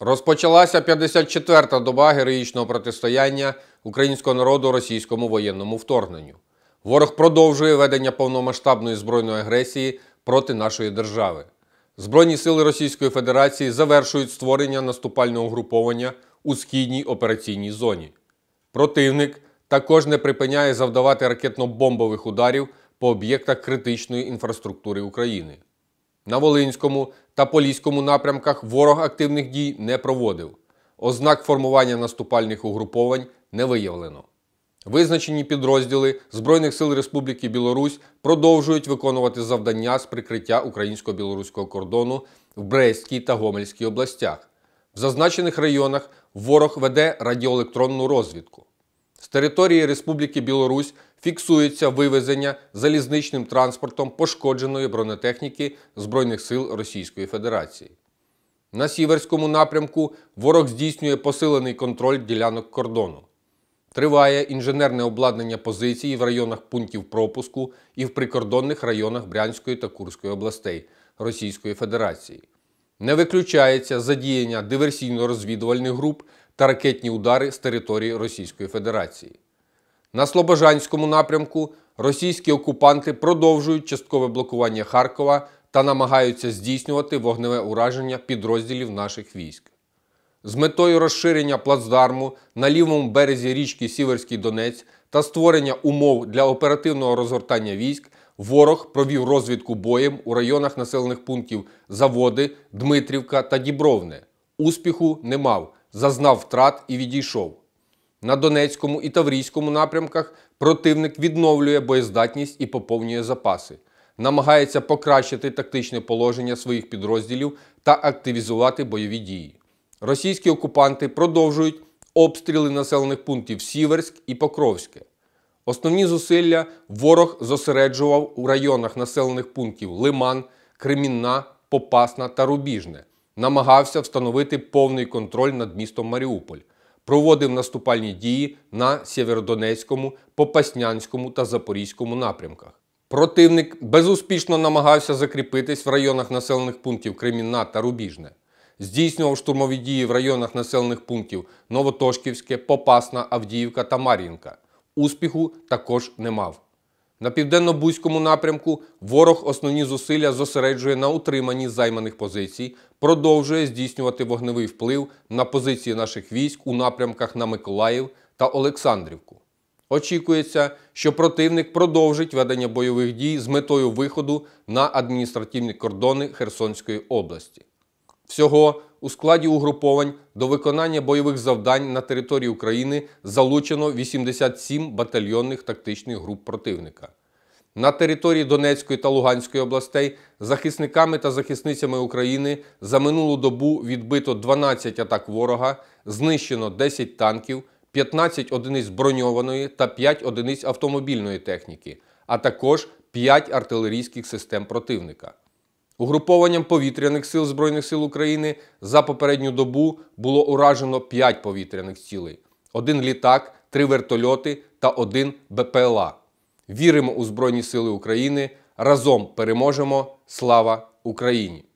Розпочалася 54-та доба героїчного протистояння українського народу російському воєнному вторгненню. Ворог продовжує ведення повномасштабної збройної агресії проти нашої держави. Збройні сили Російської Федерації завершують створення наступального угруповання у східній операційній зоні. Противник також не припиняє завдавати ракетно-бомбових ударів по об'єктах критичної інфраструктури України. На Волинському та Поліському напрямках ворог активних дій не проводив. Ознак формування наступальних угруповань не виявлено. Визначені підрозділи Збройних сил Республіки Білорусь продовжують виконувати завдання з прикриття українсько-білоруського кордону в Брестській та Гомельській областях. В зазначених районах ворог веде радіоелектронну розвідку. З території Республіки Білорусь фіксується вивезення залізничним транспортом пошкодженої бронетехніки Збройних сил Російської Федерації. На сіверському напрямку ворог здійснює посилений контроль ділянок кордону. Триває інженерне обладнання позицій в районах пунктів пропуску і в прикордонних районах Брянської та Курської областей Російської Федерації. Не виключається задіяння диверсійно-розвідувальних груп та ракетні удари з території Російської Федерації. На Слобожанському напрямку російські окупанти продовжують часткове блокування Харкова та намагаються здійснювати вогневе ураження підрозділів наших військ. З метою розширення плацдарму на лівому березі річки Сіверський Донець та створення умов для оперативного розгортання військ ворог провів розвідку боєм у районах населених пунктів Заводи, Дмитрівка та Дібровне. Успіху не мав, зазнав втрат і відійшов. На Донецькому і Таврійському напрямках противник відновлює боєздатність і поповнює запаси, намагається покращити тактичне положення своїх підрозділів та активізувати бойові дії. Російські окупанти продовжують обстріли населених пунктів Сіверськ і Покровське. Основні зусилля ворог зосереджував у районах населених пунктів Лиман, Кремінна, Попасна та Рубіжне, намагався встановити повний контроль над містом Маріуполь проводив наступальні дії на Сєвєродонецькому, Попаснянському та Запорізькому напрямках. Противник безуспішно намагався закріпитись в районах населених пунктів Кремінна та Рубіжне. Здійснював штурмові дії в районах населених пунктів Новотошківське, Попасна, Авдіївка та Мар'їнка. Успіху також не мав. На південно-бузькому напрямку ворог основні зусилля зосереджує на утриманні займаних позицій, продовжує здійснювати вогневий вплив на позиції наших військ у напрямках на Миколаїв та Олександрівку. Очікується, що противник продовжить ведення бойових дій з метою виходу на адміністративні кордони Херсонської області. Всього у складі угруповань до виконання бойових завдань на території України залучено 87 батальйонних тактичних груп противника. На території Донецької та Луганської областей захисниками та захисницями України за минулу добу відбито 12 атак ворога, знищено 10 танків, 15 одиниць броньованої та 5 одиниць автомобільної техніки, а також 5 артилерійських систем противника. Угрупованням повітряних сил Збройних сил України за попередню добу було уражено 5 повітряних цілей: один літак, три вертольоти та один БПЛА. Віримо у Збройні Сили України. Разом переможемо! Слава Україні!